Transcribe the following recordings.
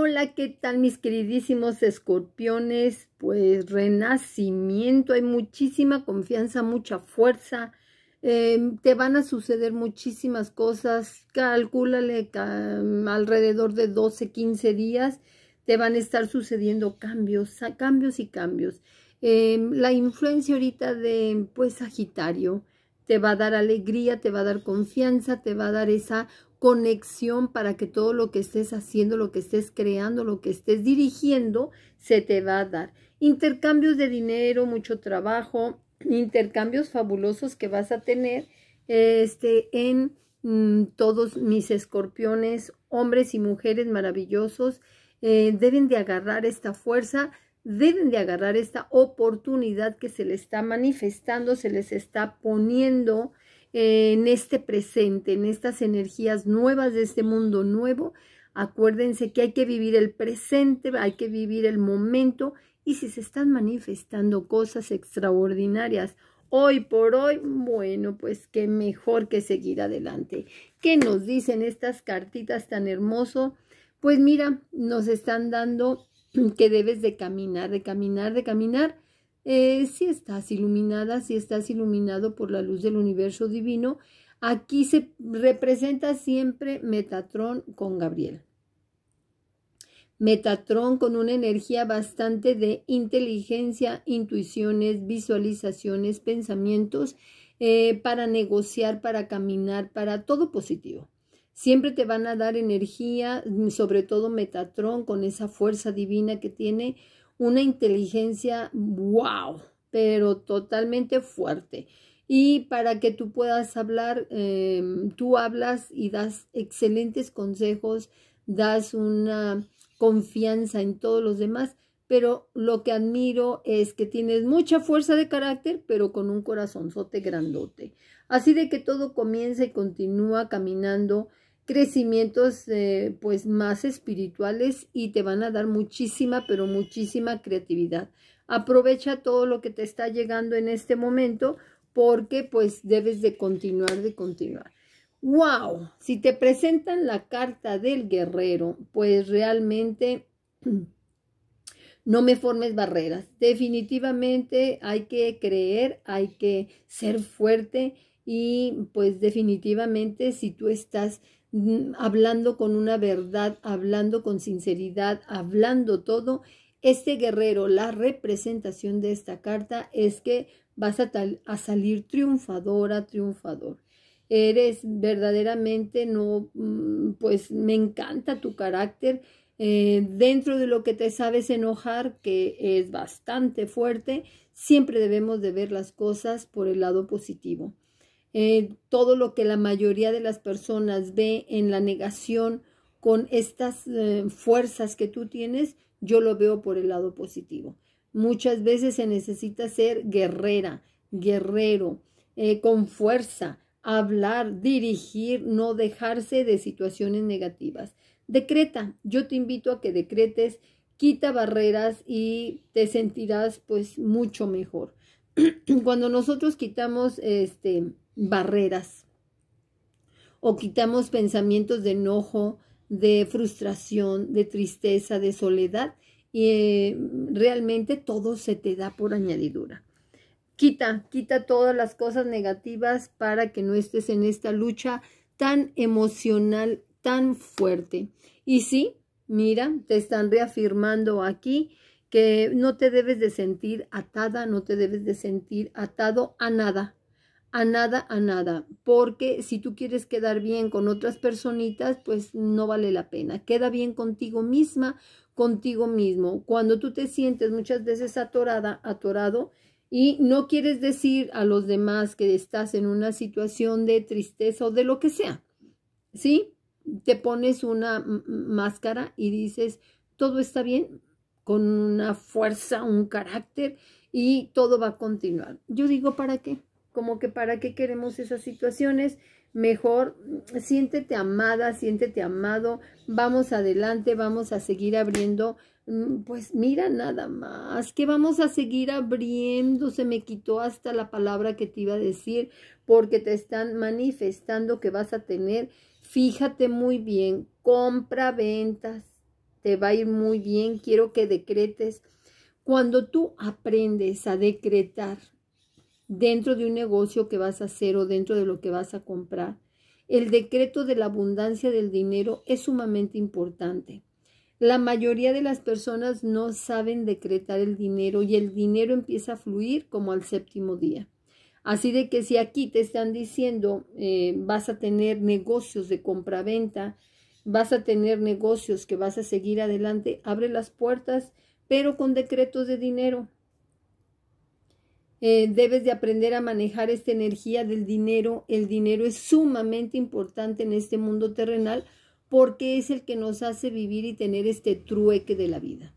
Hola, ¿qué tal mis queridísimos escorpiones? Pues renacimiento, hay muchísima confianza, mucha fuerza. Em, te van a suceder muchísimas cosas. Calcúlale mm, alrededor de 12, 15 días. Te van a estar sucediendo cambios, cambios y cambios. Em, la influencia ahorita de, pues, Sagitario, te va a dar alegría, te va a dar confianza, te va a dar esa conexión para que todo lo que estés haciendo, lo que estés creando, lo que estés dirigiendo, se te va a dar. Intercambios de dinero, mucho trabajo, intercambios fabulosos que vas a tener este, en mm, todos mis escorpiones, hombres y mujeres maravillosos. Eh, deben de agarrar esta fuerza, deben de agarrar esta oportunidad que se les está manifestando, se les está poniendo en este presente, en estas energías nuevas de este mundo nuevo, acuérdense que hay que vivir el presente, hay que vivir el momento y si se están manifestando cosas extraordinarias hoy por hoy, bueno, pues qué mejor que seguir adelante. ¿Qué nos dicen estas cartitas tan hermoso? Pues mira, nos están dando que debes de caminar, de caminar, de caminar eh, si estás iluminada, si estás iluminado por la luz del universo divino, aquí se representa siempre Metatrón con Gabriel. Metatrón con una energía bastante de inteligencia, intuiciones, visualizaciones, pensamientos eh, para negociar, para caminar, para todo positivo. Siempre te van a dar energía, sobre todo Metatrón con esa fuerza divina que tiene una inteligencia, wow, pero totalmente fuerte. Y para que tú puedas hablar, em, tú hablas y das excelentes consejos, das una confianza en todos los demás, pero lo que admiro es que tienes mucha fuerza de carácter, pero con un corazonzote grandote. Así de que todo comienza y continúa caminando crecimientos eh, pues más espirituales y te van a dar muchísima, pero muchísima creatividad. Aprovecha todo lo que te está llegando en este momento porque pues debes de continuar, de continuar. ¡Wow! Si te presentan la carta del guerrero, pues realmente no me formes barreras. Definitivamente hay que creer, hay que ser fuerte y pues definitivamente si tú estás Mm, hablando con una verdad, hablando con sinceridad, hablando todo, este guerrero, la representación de esta carta es que vas a, tal, a salir triunfadora, triunfador. Eres verdaderamente, no, mm, pues me encanta tu carácter. Eh, dentro de lo que te sabes enojar, que es bastante fuerte, siempre debemos de ver las cosas por el lado positivo. Eh, todo lo que la mayoría de las personas ve en la negación con estas eh, fuerzas que tú tienes, yo lo veo por el lado positivo. Muchas veces se necesita ser guerrera, guerrero, eh, con fuerza, hablar, dirigir, no dejarse de situaciones negativas. Decreta, yo te invito a que decretes, quita barreras y te sentirás pues mucho mejor. cuando nosotros quitamos este, barreras o quitamos pensamientos de enojo, de frustración, de tristeza, de soledad, y eh, realmente todo se te da por añadidura. Quita, quita todas las cosas negativas para que no estés en esta lucha tan emocional, tan fuerte. Y sí, mira, te están reafirmando aquí que no te debes de sentir atada, no te debes de sentir atado a nada, a nada, a nada, porque si tú quieres quedar bien con otras personitas, pues no vale la pena. Queda bien contigo misma, contigo mismo. Cuando tú te sientes muchas veces atorada, atorado, y no quieres decir a los demás que estás en una situación de tristeza o de lo que sea, ¿sí? Te pones una máscara y dices, todo está bien, con una fuerza, un carácter y todo va a continuar. Yo digo, ¿para qué? Como que para qué queremos esas situaciones. Mejor mm, siéntete amada, siéntete amado, vamos adelante, vamos a seguir abriendo. Mm, pues mira nada más, que vamos a seguir abriendo, se me quitó hasta la palabra que te iba a decir, porque te están manifestando que vas a tener, fíjate muy bien, compra, ventas, te va a ir muy bien, quiero que decretes. Cuando tú aprendes a decretar dentro de un negocio que vas a hacer o dentro de lo que vas a comprar, el decreto de la abundancia del dinero es sumamente importante. La mayoría de las personas no saben decretar el dinero y el dinero empieza a fluir como al séptimo día. Así de que si aquí te están diciendo eh, vas a tener negocios de compra venta vas a tener negocios que vas a seguir adelante, abre las puertas, pero con decretos de dinero. Eh, debes de aprender a manejar esta energía del dinero. El dinero es sumamente importante en este mundo terrenal porque es el que nos hace vivir y tener este trueque de la vida.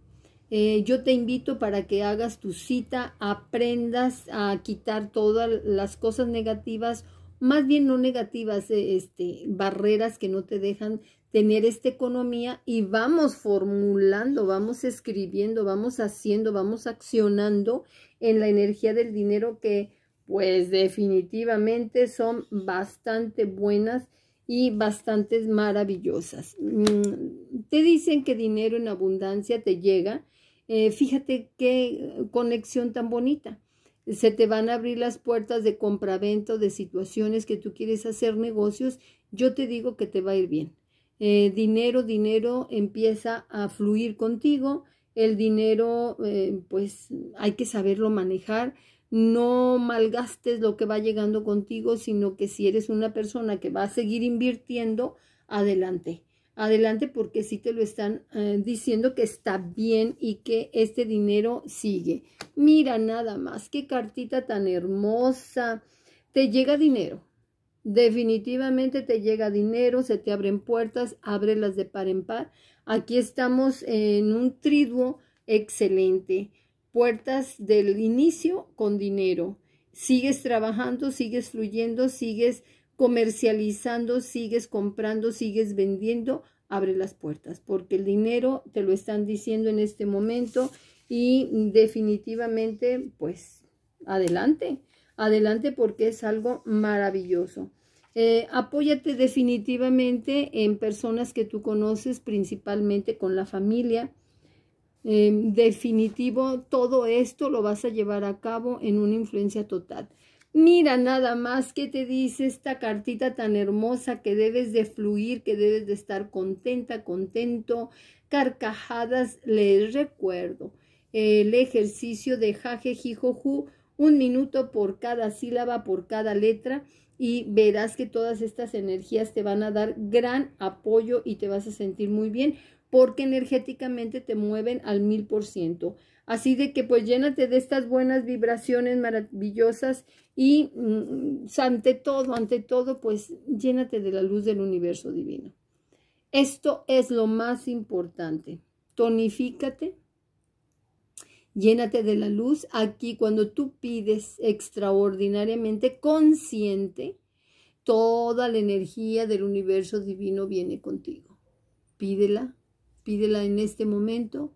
Eh, yo te invito para que hagas tu cita, aprendas a quitar todas las cosas negativas, más bien no negativas, eh, este, barreras que no te dejan tener esta economía y vamos formulando, vamos escribiendo, vamos haciendo, vamos accionando en la energía del dinero que pues definitivamente son bastante buenas y bastante maravillosas. Mm, te dicen que dinero en abundancia te llega. Eh, fíjate qué conexión tan bonita. Se te van a abrir las puertas de compraventa, de situaciones que tú quieres hacer negocios. Yo te digo que te va a ir bien eh, dinero, dinero empieza a fluir contigo, el dinero eh, pues hay que saberlo manejar, no malgastes lo que va llegando contigo, sino que si eres una persona que va a seguir invirtiendo, adelante. Adelante porque sí te lo están eh, diciendo que está bien y que este dinero sigue. Mira nada más, qué cartita tan hermosa. Te llega dinero, Definitivamente te llega dinero, se te abren puertas, ábrelas de par en par. Aquí estamos en un triduo excelente. Puertas del inicio con dinero. Sigues trabajando, sigues fluyendo, sigues comercializando, sigues comprando, sigues vendiendo. Abre las puertas porque el dinero te lo están diciendo en este momento y definitivamente pues adelante adelante porque es algo maravilloso. Eh, apóyate definitivamente en personas que tú conoces, principalmente con la familia. definitivo, todo esto lo vas a llevar a cabo en una influencia total. Mira nada más que te dice esta cartita tan hermosa que debes de fluir, que debes de estar contenta, contento. Carcajadas, les recuerdo. El ejercicio de jaje, un minuto por cada sílaba, por cada letra, y verás que todas estas energías te van a dar gran apoyo y te vas a sentir muy bien porque energéticamente te mueven al mil por ciento. Así de que pues llénate de estas buenas vibraciones maravillosas y mm, ante todo, ante todo, pues llénate de la luz del universo divino. Esto es lo más importante. Tonifícate, Llénate de la luz aquí cuando tú pides extraordinariamente consciente, toda la energía del universo divino viene contigo. Pídela, pídela en este momento,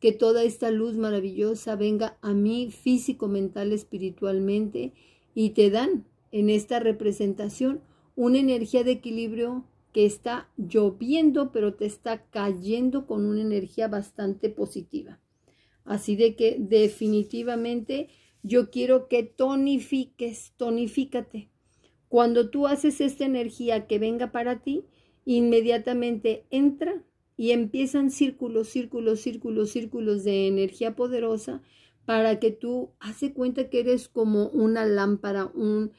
que toda esta luz maravillosa venga a mí físico, mental, espiritualmente y te dan en esta representación una energía de equilibrio que está lloviendo, pero te está cayendo con una energía bastante positiva. Así de que definitivamente yo quiero que tonifiques, tonifícate. Cuando tú haces esta energía que venga para ti, inmediatamente entra y empiezan círculos, círculos, círculos, círculos de energía poderosa para que tú hace cuenta que eres como una lámpara, un,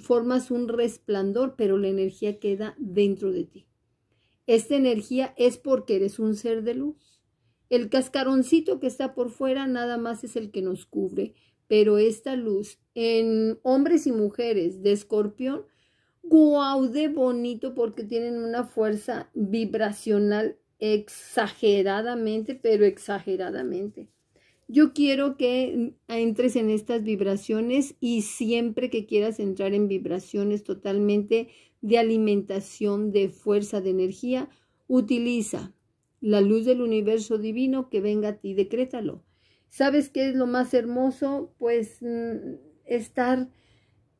formas un resplandor, pero la energía queda dentro de ti. Esta energía es porque eres un ser de luz. El cascaroncito que está por fuera nada más es el que nos cubre, pero esta luz en hombres y mujeres de escorpión, guau de bonito porque tienen una fuerza vibracional exageradamente, pero exageradamente. Yo quiero que entres en estas vibraciones y siempre que quieras entrar en vibraciones totalmente de alimentación, de fuerza, de energía, utiliza la luz del universo divino que venga a ti, decrétalo. ¿Sabes qué es lo más hermoso? Pues mm, estar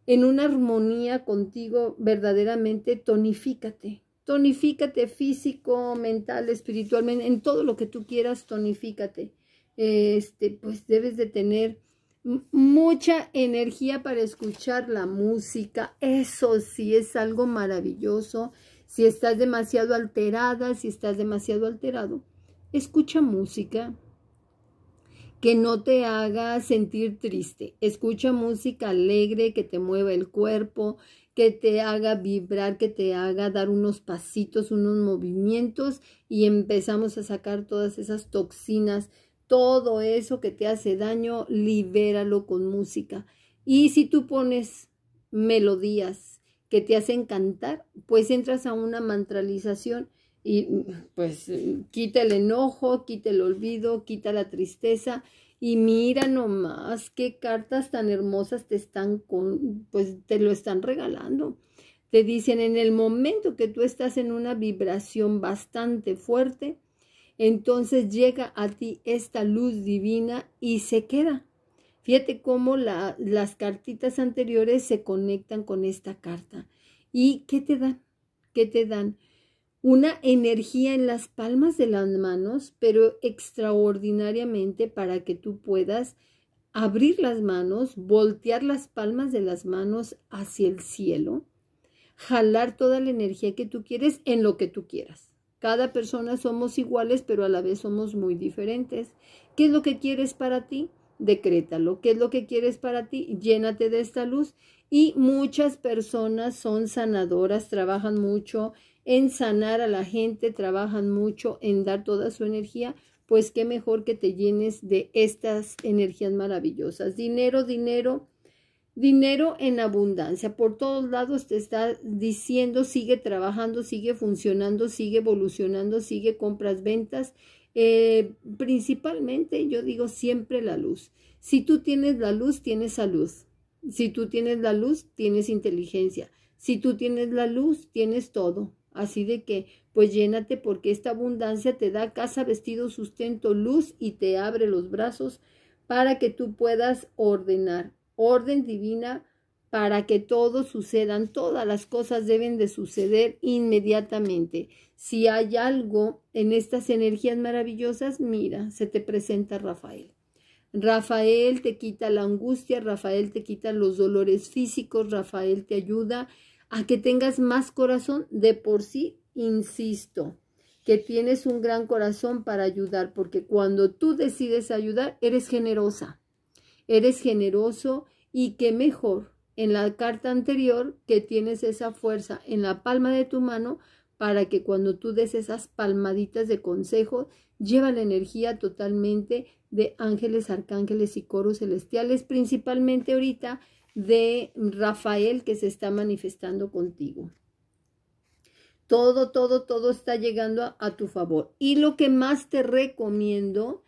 en una armonía contigo verdaderamente, tonifícate. Tonifícate físico, mental, espiritualmente, en todo lo que tú quieras, tonifícate. Este, pues debes de tener mucha energía para escuchar la música. Eso sí es algo maravilloso. Si estás demasiado alterada, si estás demasiado alterado, escucha música que no te haga sentir triste. Escucha música alegre que te mueva el cuerpo, que te haga vibrar, que te haga dar unos pasitos, unos movimientos y empezamos a sacar todas esas toxinas, todo eso que te hace daño, libéralo con música. Y si tú pones melodías, que te hacen cantar, pues entras a una mantralización y pues eh, quita el enojo, quita el olvido, quita la tristeza y mira nomás qué cartas tan hermosas te están con, pues te lo están regalando. Te dicen en el momento que tú estás en una vibración bastante fuerte, entonces llega a ti esta luz divina y se queda. Fíjate cómo las cartitas anteriores se conectan con esta carta. ¿Y qué te dan? ¿Qué te dan? Una energía en las palmas de las manos, pero extraordinariamente para que tú puedas abrir las manos, voltear las palmas de las manos hacia el cielo, jalar toda la energía que tú quieres en lo que tú quieras. Cada persona somos iguales, pero a la vez somos muy diferentes. ¿Qué es lo que quieres para ti? decrétalo. ¿Qué es lo que quieres para ti? Llénate de esta luz. Y muchas personas son sanadoras, trabajan mucho en sanar a la gente, trabajan mucho en dar toda su energía. Pues qué mejor que te llenes de estas energías maravillosas. Dinero, dinero, dinero en abundancia. Por todos lados te está diciendo, sigue trabajando, sigue funcionando, sigue evolucionando, sigue compras, ventas eh, principalmente yo digo siempre la luz. Si tú tienes la luz, tienes salud. Si tú tienes la luz, tienes inteligencia. Si tú tienes la luz, tienes todo. Así de que, pues llénate porque esta abundancia te da casa, vestido, sustento, luz y te abre los brazos para que tú puedas ordenar. Orden divina para que todo sucedan, todas las cosas deben de suceder inmediatamente. Si hay algo en estas energías maravillosas, mira, se te presenta Rafael. Rafael te quita la angustia, Rafael te quita los dolores físicos, Rafael te ayuda a que tengas más corazón. De por sí, insisto, que tienes un gran corazón para ayudar, porque cuando tú decides ayudar, eres generosa, eres generoso y qué mejor en la carta anterior que tienes esa fuerza en la palma de tu mano para que cuando tú des esas palmaditas de consejo, lleva la energía totalmente de ángeles, arcángeles y coros celestiales, principalmente ahorita de Rafael que se está manifestando contigo. Todo, todo, todo está llegando a, a tu favor. Y lo que más te recomiendo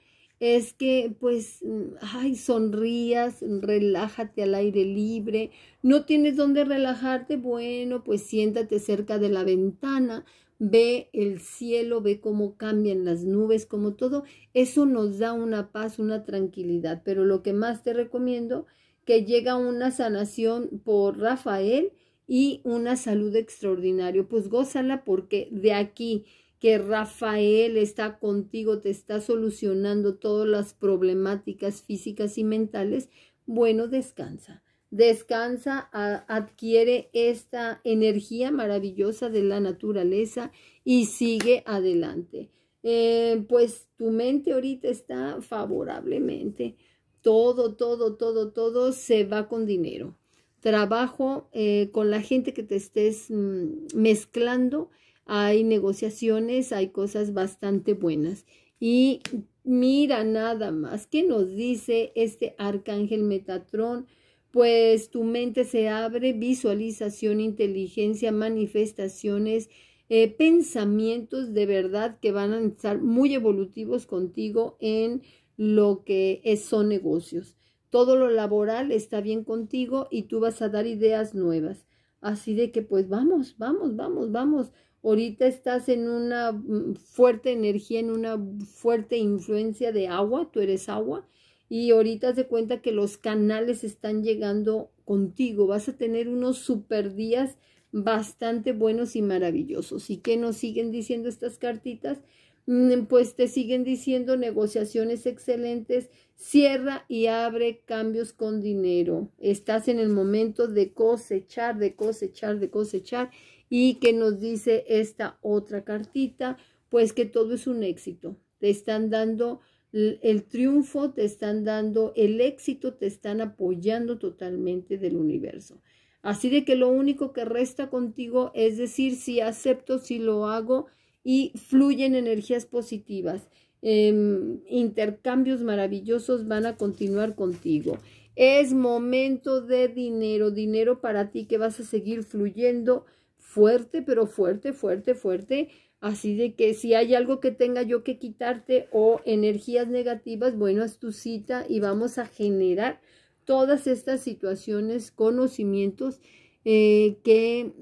es que pues, mm, ay, sonrías, relájate al aire libre, no tienes dónde relajarte, bueno, pues siéntate cerca de la ventana, ve el cielo, ve cómo cambian las nubes, como todo, eso nos da una paz, una tranquilidad, pero lo que más te recomiendo, que llega una sanación por Rafael y una salud extraordinaria, pues gózala porque de aquí que Rafael está contigo, te está solucionando todas las problemáticas físicas y mentales, bueno, descansa. Descansa, adquiere esta energía maravillosa de la naturaleza y sigue adelante. Eh, pues tu mente ahorita está favorablemente. Todo, todo, todo, todo se va con dinero. Trabajo eh, con la gente que te estés mm, mezclando hay negociaciones, hay cosas bastante buenas. Y mira nada más ¿Qué nos dice este arcángel Metatrón, pues tu mente se abre, visualización, inteligencia, manifestaciones, eh, pensamientos de verdad que van a estar muy evolutivos contigo en lo que son negocios. Todo lo laboral está bien contigo y tú vas a dar ideas nuevas. Así de que pues vamos, vamos, vamos, vamos ahorita estás en una mm, fuerte energía, en una fuerte influencia de agua, tú eres agua, y ahorita se cuenta que los canales están llegando contigo, vas a tener unos super días bastante buenos y maravillosos. ¿Y qué nos siguen diciendo estas cartitas? Mm, pues te siguen diciendo negociaciones excelentes, cierra y abre cambios con dinero. Estás en el momento de cosechar, de cosechar, de cosechar y que nos dice esta otra cartita, pues que todo es un éxito. Te están dando el triunfo, te están dando el éxito, te están apoyando totalmente del universo. Así de que lo único que resta contigo es decir si acepto, si lo hago y fluyen energías positivas. Em, intercambios maravillosos van a continuar contigo. Es momento de dinero, dinero para ti que vas a seguir fluyendo fuerte, pero fuerte, fuerte, fuerte. Así de que si hay algo que tenga yo que quitarte o energías negativas, bueno, es tu cita y vamos a generar todas estas situaciones, conocimientos eh, que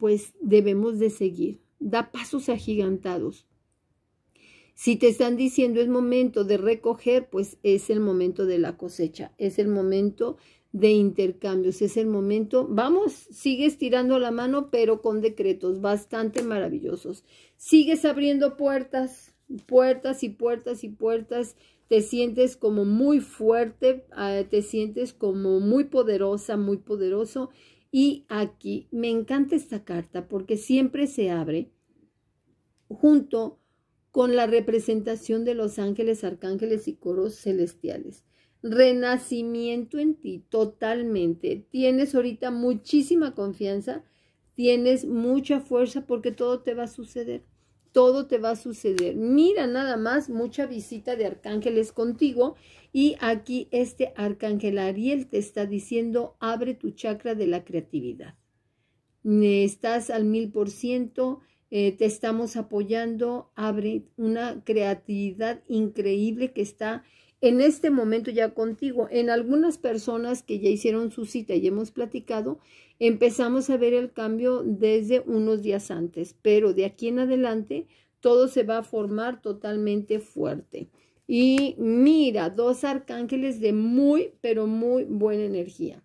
pues debemos de seguir. Da pasos agigantados. Si te están diciendo es momento de recoger, pues es el momento de la cosecha, es el momento de intercambios. Es el momento. Vamos, sigues tirando la mano, pero con decretos bastante maravillosos. Sigues abriendo puertas, puertas y puertas y puertas. Te sientes como muy fuerte, ah, te sientes como muy poderosa, muy poderoso. Y aquí me encanta esta carta porque siempre se abre junto con la representación de los ángeles, arcángeles y coros celestiales renacimiento en ti totalmente. Tienes ahorita muchísima confianza, tienes mucha fuerza porque todo te va a suceder. Todo te va a suceder. Mira nada más mucha visita de arcángeles contigo y aquí este arcángel Ariel te está diciendo abre tu chakra de la creatividad. Estás al mil por ciento. Eh, te estamos apoyando, abre una creatividad increíble que está en este momento ya contigo. En algunas personas que ya hicieron su cita y hemos platicado, empezamos a ver el cambio desde unos días antes, pero de aquí en adelante todo se va a formar totalmente fuerte. Y mira, dos arcángeles de muy, pero muy buena energía.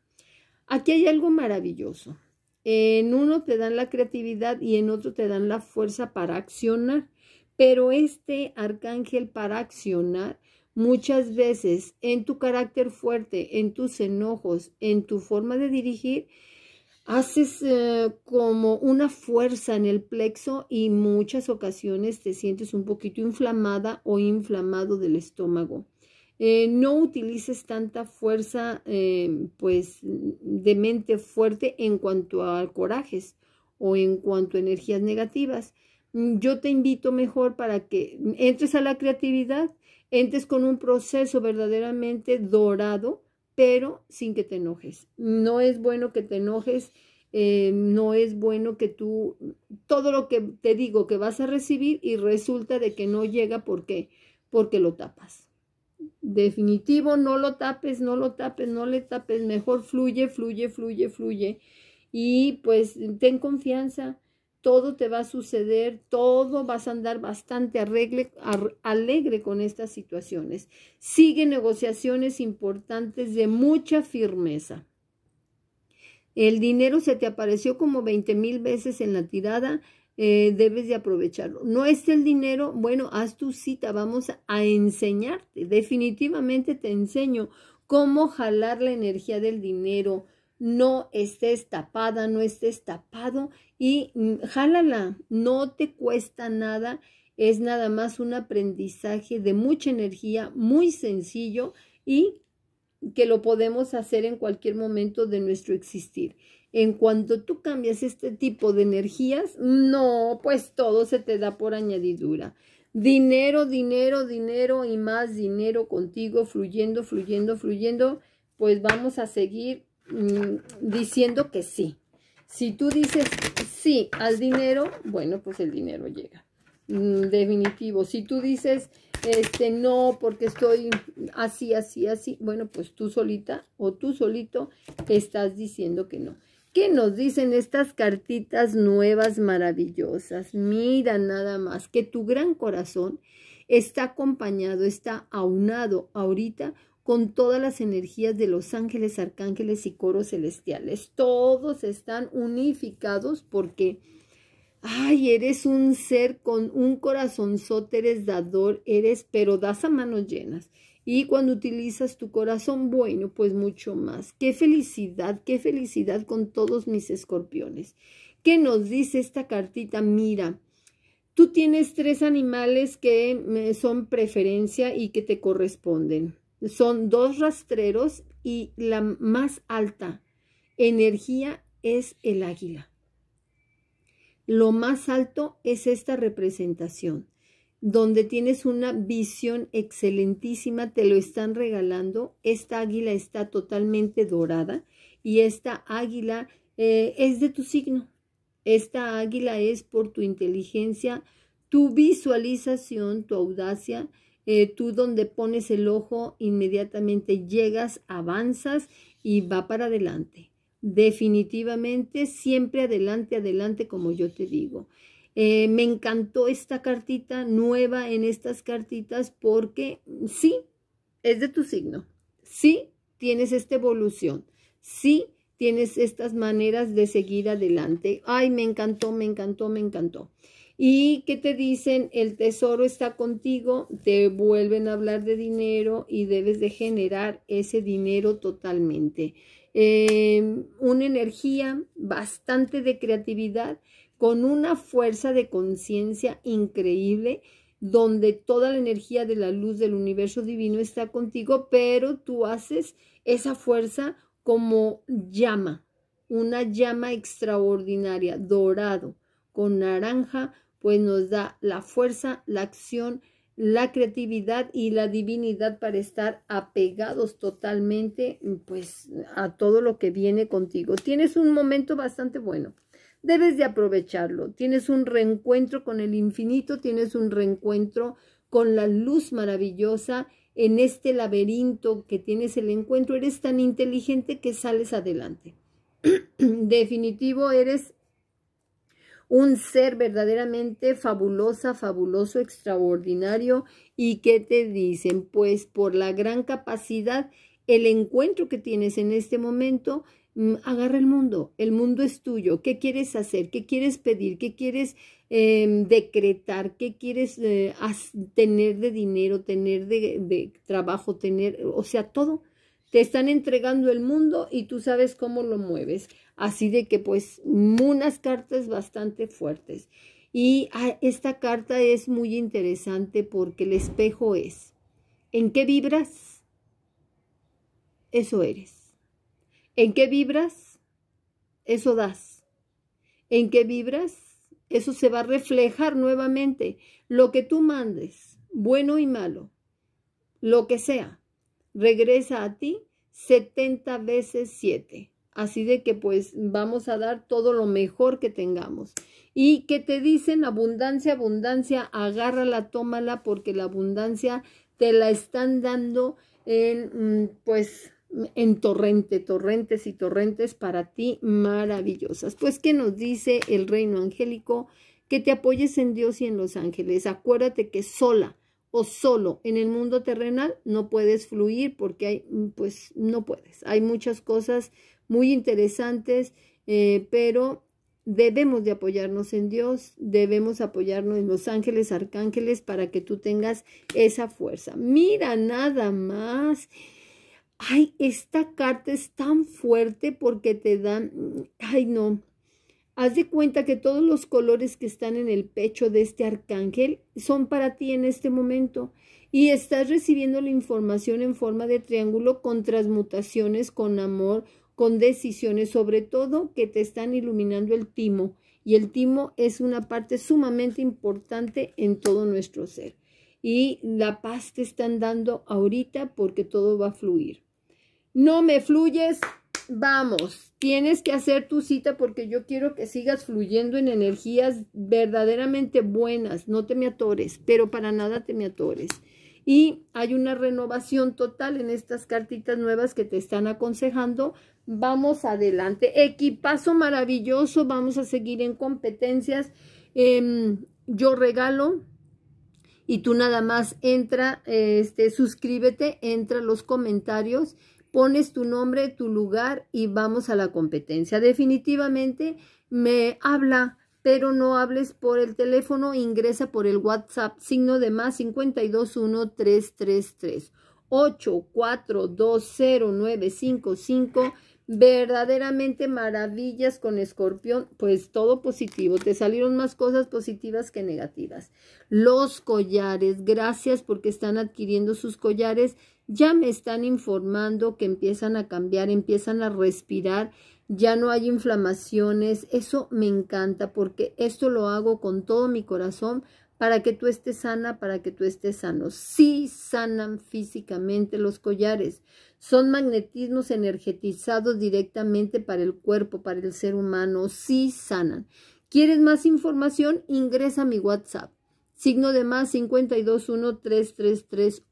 Aquí hay algo maravilloso. En uno te dan la creatividad y en otro te dan la fuerza para accionar. Pero este arcángel para accionar Muchas veces en tu carácter fuerte, en tus enojos, en tu forma de dirigir, haces eh, como una fuerza en el plexo y muchas ocasiones te sientes un poquito inflamada o inflamado del estómago. Eh, no utilices tanta fuerza, eh, pues, de mente fuerte en cuanto a corajes o en cuanto a energías negativas. Yo te invito mejor para que entres a la creatividad entres con un proceso verdaderamente dorado, pero sin que te enojes. No es bueno que te enojes, eh, no es bueno que tú, todo lo que te digo que vas a recibir y resulta de que no llega, ¿por qué? Porque lo tapas. Definitivo, no lo tapes, no lo tapes, no le tapes, mejor fluye, fluye, fluye, fluye. Y pues ten confianza todo te va a suceder, todo vas a andar bastante alegre con estas situaciones. Sigue negociaciones importantes de mucha firmeza. El dinero se te apareció como 20 mil veces en la tirada, eh, debes de aprovecharlo. No es el dinero, bueno, haz tu cita, vamos a enseñarte, definitivamente te enseño cómo jalar la energía del dinero, no estés tapada, no estés tapado y mm, jálala, no te cuesta nada, es nada más un aprendizaje de mucha energía, muy sencillo y que lo podemos hacer en cualquier momento de nuestro existir. En cuanto tú cambias este tipo de energías, no, pues todo se te da por añadidura. Dinero, dinero, dinero y más dinero contigo, fluyendo, fluyendo, fluyendo, pues vamos a seguir mm, diciendo que sí, si tú dices sí al dinero, bueno, pues el dinero llega. Mm, definitivo. Si tú dices, este, no, porque estoy así, así, así, bueno, pues tú solita o tú solito estás diciendo que no. ¿Qué nos dicen estas cartitas nuevas maravillosas? Mira nada más que tu gran corazón está acompañado, está aunado ahorita con todas las energías de los ángeles, arcángeles y coros celestiales. Todos están unificados porque, ay, eres un ser con un corazón sóteres, dador, eres, pero das a manos llenas. Y cuando utilizas tu corazón, bueno, pues mucho más. Qué felicidad, qué felicidad con todos mis escorpiones. ¿Qué nos dice esta cartita? Mira, tú tienes tres animales que eh, son preferencia y que te corresponden. Son dos rastreros y la más alta energía es el águila. Lo más alto es esta representación, donde tienes una visión excelentísima, te lo están regalando. Esta águila está totalmente dorada y esta águila eh, es de tu signo. Esta águila es por tu inteligencia, tu visualización, tu audacia, eh, tú donde pones el ojo inmediatamente llegas, avanzas y va para adelante. Definitivamente, siempre adelante, adelante, como yo te digo. Eh, me encantó esta cartita nueva en estas cartitas porque sí, es de tu signo. Sí, tienes esta evolución. Sí, tienes estas maneras de seguir adelante. Ay, me encantó, me encantó, me encantó y qué te dicen el tesoro está contigo, te vuelven a hablar de dinero y debes de generar ese dinero totalmente. Em, una energía bastante de creatividad con una fuerza de conciencia increíble donde toda la energía de la luz del universo divino está contigo, pero tú haces esa fuerza como llama, una llama extraordinaria, dorado, con naranja, pues nos da la fuerza, la acción, la creatividad y la divinidad para estar apegados totalmente pues a todo lo que viene contigo. Tienes un momento bastante bueno. Debes de aprovecharlo. Tienes un reencuentro con el infinito, tienes un reencuentro con la luz maravillosa en este laberinto que tienes el encuentro. Eres tan inteligente que sales adelante. Definitivo, eres un ser verdaderamente fabulosa, fabuloso, extraordinario. ¿Y qué te dicen? Pues por la gran capacidad, el encuentro que tienes en este momento, mm, agarra el mundo, el mundo es tuyo, ¿qué quieres hacer? ¿Qué quieres pedir? ¿Qué quieres em, decretar? ¿Qué quieres eh, tener de dinero, tener de, de trabajo, tener, o sea, todo? Te están entregando el mundo y tú sabes cómo lo mueves. Así de que pues unas cartas bastante fuertes. Y ah, esta carta es muy interesante porque el espejo es, ¿en qué vibras? Eso eres. ¿En qué vibras? Eso das. ¿En qué vibras? Eso se va a reflejar nuevamente. Lo que tú mandes, bueno y malo, lo que sea, regresa a ti 70 veces 7. Así de que pues vamos a dar todo lo mejor que tengamos. Y que te dicen abundancia, abundancia, agárrala, tómala, porque la abundancia te la están dando en, mm, pues, en torrente, torrentes y torrentes para ti maravillosas. Pues, ¿qué nos dice el reino angélico? Que te apoyes en Dios y en los ángeles. Acuérdate que sola o solo en el mundo terrenal no puedes fluir porque hay, mm, pues no puedes. Hay muchas cosas muy interesantes, eh, pero debemos de apoyarnos en Dios, debemos apoyarnos en los ángeles, arcángeles, para que tú tengas esa fuerza. Mira nada más. Ay, esta carta es tan fuerte porque te dan... Mm, ay no, Haz de cuenta que todos los colores que están en el pecho de este arcángel son para ti en este momento y estás recibiendo la información en forma de triángulo con transmutaciones, con amor, con decisiones, sobre todo que te están iluminando el timo. Y el timo es una parte sumamente importante en todo nuestro ser. Y la paz te están dando ahorita porque todo va a fluir. No me fluyes, Vamos, tienes que hacer tu cita porque yo quiero que sigas fluyendo en energías verdaderamente buenas. No te me atores, pero para nada te me atores. Y hay una renovación total en estas cartitas nuevas que te están aconsejando. Vamos adelante. Equipazo maravilloso. Vamos a seguir en competencias. Em, yo regalo y tú nada más entra, eh, este, suscríbete, entra los comentarios pones tu nombre, tu lugar y vamos a la competencia. Definitivamente me habla, pero no hables por el teléfono, ingresa por el WhatsApp, signo de más cinco, cinco, Verdaderamente maravillas con escorpión, pues todo positivo. Te salieron más cosas positivas que negativas. Los collares, gracias porque están adquiriendo sus collares ya me están informando que empiezan a cambiar, empiezan a respirar, ya no hay inflamaciones. Eso me encanta porque esto lo hago con todo mi corazón para que tú estés sana, para que tú estés sano. Sí sanan físicamente los collares. Son magnetismos energetizados directamente para el cuerpo, para el ser humano. Sí sanan. ¿Quieres más información? Ingresa a mi WhatsApp signo de más 521 333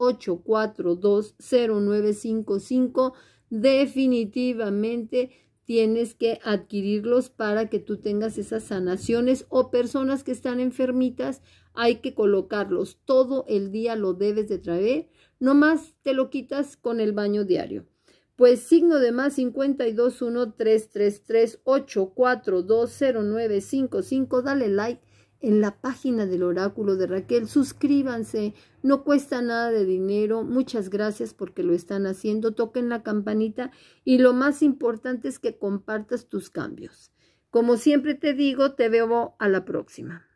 Definitivamente tienes que adquirirlos para que tú tengas esas sanaciones o personas que están enfermitas, hay que colocarlos. Todo el día lo debes de traer, más te lo quitas con el baño diario. Pues signo de más 521 333 dale like en la página del oráculo de Raquel. Suscríbanse, no cuesta nada de dinero. Muchas gracias porque lo están haciendo. Toquen la campanita y lo más importante es que compartas tus cambios. Como siempre te digo, te veo a la próxima.